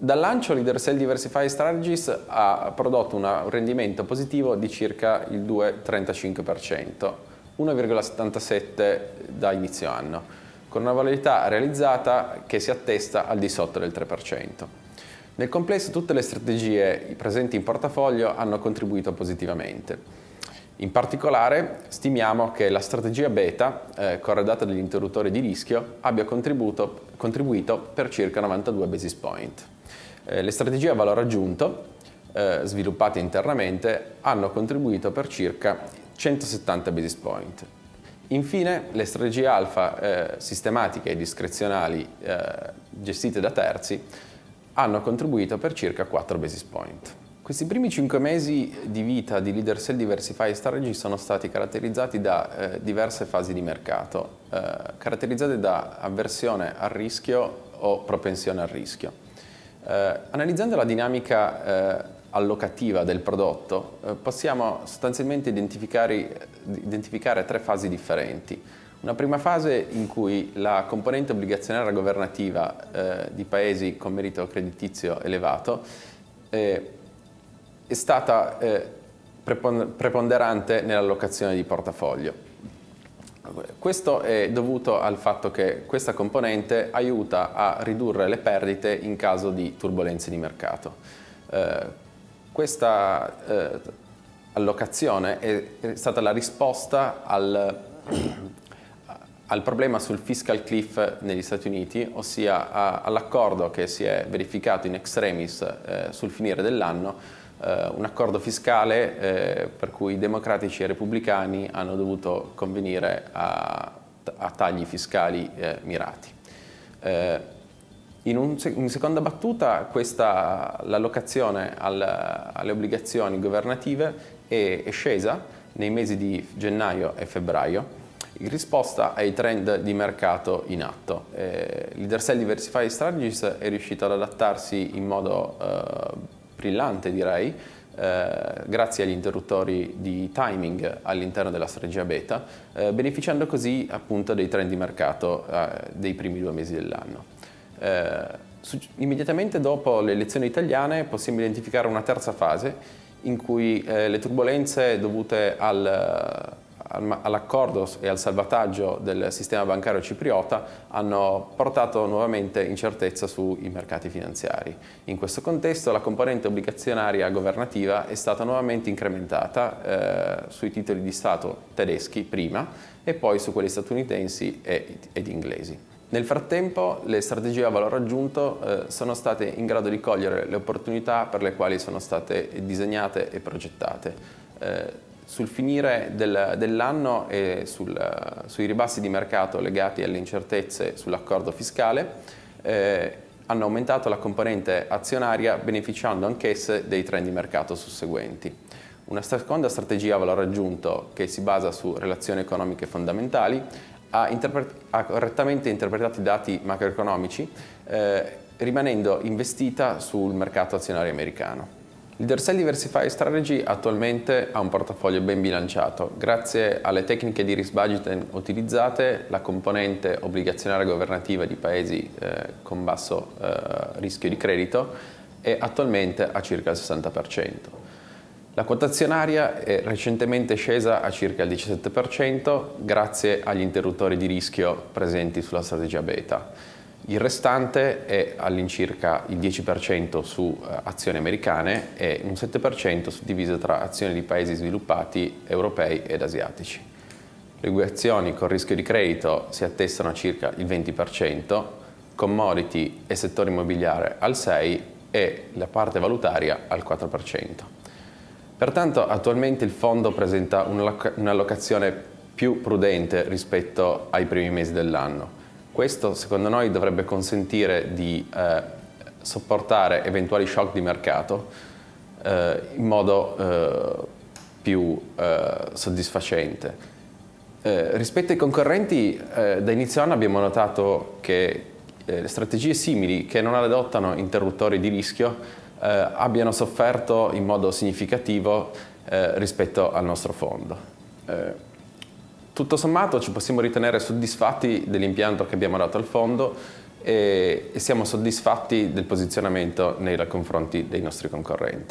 Dal lancio Leader Cell Diversify Strategies ha prodotto un rendimento positivo di circa il 2,35%, 1,77 da inizio anno, con una volatilità realizzata che si attesta al di sotto del 3%. Nel complesso tutte le strategie presenti in portafoglio hanno contribuito positivamente. In particolare stimiamo che la strategia beta, eh, corredata dagli interruttori di rischio, abbia contribuito per circa 92 basis point. Eh, le strategie a valore aggiunto, eh, sviluppate internamente, hanno contribuito per circa 170 basis point. Infine, le strategie alfa eh, sistematiche e discrezionali eh, gestite da terzi hanno contribuito per circa 4 basis point. Questi primi cinque mesi di vita di Leader Cell Diversify Strategy sono stati caratterizzati da eh, diverse fasi di mercato, eh, caratterizzate da avversione al rischio o propensione al rischio. Eh, analizzando la dinamica eh, allocativa del prodotto, eh, possiamo sostanzialmente identificare, identificare tre fasi differenti. Una prima fase in cui la componente obbligazionaria governativa eh, di paesi con merito creditizio elevato eh, è stata eh, preponderante nell'allocazione di portafoglio. Questo è dovuto al fatto che questa componente aiuta a ridurre le perdite in caso di turbulenze di mercato. Eh, questa eh, allocazione è, è, stata la risposta al, al, problema sul fiscal cliff negli Stati Uniti, ossia all'accordo che si è verificato in extremis eh, sul finire dell'anno eh, un accordo fiscale eh, per cui i democratici e i repubblicani hanno dovuto convenire a, a tagli fiscali eh, mirati. Eh, in, un, in seconda battuta questa, l'allocazione al, alle obbligazioni governative è, è scesa nei mesi di gennaio e febbraio in risposta ai trend di mercato in atto. Eh, Leadersell Diversified Strategies è riuscito ad adattarsi in modo eh, brillante direi, eh, grazie agli interruttori di timing all'interno della strategia beta, eh, beneficiando così appunto dei trend di mercato eh, dei primi due mesi dell'anno. Eh, immediatamente dopo le elezioni italiane possiamo identificare una terza fase in cui eh, le turbulenze dovute al all'accordo e al salvataggio del sistema bancario cipriota hanno portato nuovamente incertezza sui mercati finanziari. In questo contesto la componente obbligazionaria governativa è stata nuovamente incrementata eh, sui titoli di Stato tedeschi prima e poi su quelli statunitensi ed inglesi. Nel frattempo le strategie a valore aggiunto eh, sono state in grado di cogliere le opportunità per le quali sono state disegnate e progettate. Eh, sul finire del, dell'anno e sul, sui ribassi di mercato legati alle incertezze sull'accordo fiscale eh, hanno aumentato la componente azionaria beneficiando anch'esse dei trend di mercato susseguenti. Una seconda strategia a valore aggiunto che si basa su relazioni economiche fondamentali ha, interpre ha correttamente interpretato i dati macroeconomici eh, rimanendo investita sul mercato azionario americano. Il Dorsal Diversify Strategy attualmente ha un portafoglio ben bilanciato. Grazie alle tecniche di risk budgeting utilizzate, la componente obbligazionaria governativa di paesi eh, con basso eh, rischio di credito è attualmente a circa il 60%. La quotazionaria è recentemente scesa a circa il 17% grazie agli interruttori di rischio presenti sulla strategia beta. Il restante è all'incirca il 10% su eh, azioni americane e un 7% suddiviso tra azioni di paesi sviluppati, europei ed asiatici. Le azioni con rischio di credito si attestano a circa il 20%, commodity e settore immobiliare al 6% e la parte valutaria al 4%. Pertanto attualmente il fondo presenta un'allocazione più prudente rispetto ai primi mesi dell'anno questo secondo noi dovrebbe consentire di eh, sopportare eventuali shock di mercato eh, in modo eh, più eh, soddisfacente. Eh, rispetto ai concorrenti, da inizio anno abbiamo notato che strategie simili che non adottano interruttori di rischio abbiano sofferto in modo significativo rispetto al nostro fondo. Tutto sommato ci possiamo ritenere soddisfatti dell'impianto che abbiamo dato al fondo e siamo soddisfatti del posizionamento nei confronti dei nostri concorrenti.